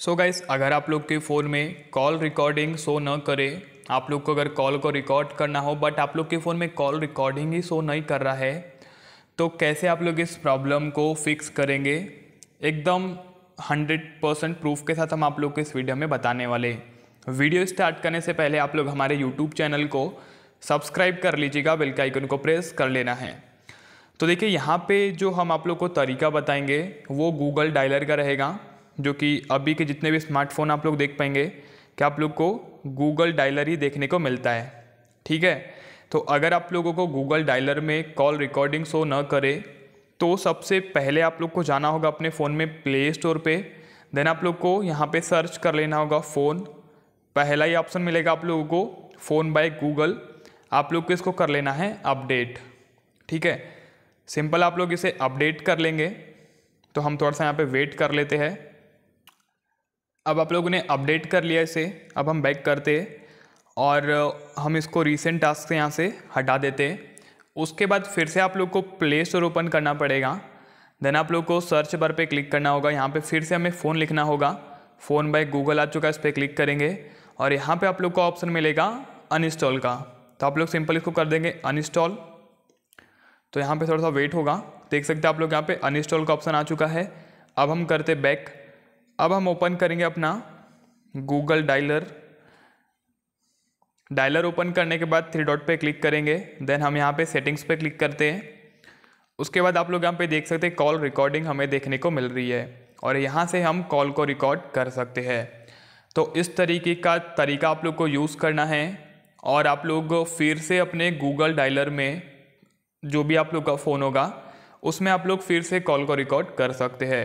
सो so guys अगर आप लोग के फ़ोन में कॉल रिकॉर्डिंग शो न करे आप लोग को अगर कॉल को रिकॉर्ड करना हो बट आप लोग के फ़ोन में कॉल रिकॉर्डिंग ही शो नहीं कर रहा है तो कैसे आप लोग इस प्रॉब्लम को फिक्स करेंगे एकदम 100 परसेंट प्रूफ के साथ हम आप लोग को इस वीडियो में बताने वाले वीडियो स्टार्ट करने से पहले आप लोग हमारे यूट्यूब चैनल को सब्सक्राइब कर लीजिएगा बिल्कुल आइकन को प्रेस कर लेना है तो देखिए यहाँ पे जो हम आप लोग को तरीका बताएंगे वो गूगल डायलर का रहेगा जो कि अभी के जितने भी स्मार्टफोन आप लोग देख पाएंगे कि आप लोग को गूगल डायलर ही देखने को मिलता है ठीक है तो अगर आप लोगों को गूगल डायलर में कॉल रिकॉर्डिंग शो न करे तो सबसे पहले आप लोग को जाना होगा अपने फ़ोन में प्ले स्टोर पर देन आप लोग को यहाँ पे सर्च कर लेना होगा फ़ोन पहला ही ऑप्शन मिलेगा आप लोगों को फ़ोन बाय गूगल आप लोग को इसको कर लेना है अपडेट ठीक है सिंपल आप लोग इसे अपडेट कर लेंगे तो हम थोड़ा सा यहाँ पे वेट कर लेते हैं अब आप लोगों ने अपडेट कर लिया इसे अब हम बैक करते और हम इसको रिसेंट टास्क से यहाँ से हटा देते उसके बाद फिर से आप लोग को प्ले स्टोर ओपन करना पड़ेगा देन आप लोग को सर्च बार पे क्लिक करना होगा यहाँ पे फिर से हमें फ़ोन लिखना होगा फ़ोन बाय गूगल आ चुका है इस पर क्लिक करेंगे और यहाँ पे आप लोग को ऑप्शन मिलेगा अनइंस्टॉल का तो आप लोग सिंपल इसको कर देंगे अनइंस्टॉल तो यहाँ पे थोड़ा सा वेट होगा देख सकते हैं आप लोग यहाँ पे अनइंस्टॉल का ऑप्शन आ चुका है अब हम करते बैक अब हम ओपन करेंगे अपना गूगल डायलर डायलर ओपन करने के बाद थ्री डॉट पे क्लिक करेंगे देन हम यहाँ पे सेटिंग्स पे क्लिक करते हैं उसके बाद आप लोग यहाँ पे देख सकते हैं कॉल रिकॉर्डिंग हमें देखने को मिल रही है और यहाँ से हम कॉल को रिकॉर्ड कर सकते हैं तो इस तरीके का तरीका आप लोग को यूज़ करना है और आप लोग फिर से अपने गूगल डायलर में जो भी आप लोग का फ़ोन होगा उसमें आप लोग फिर से कॉल को रिकॉर्ड कर सकते हैं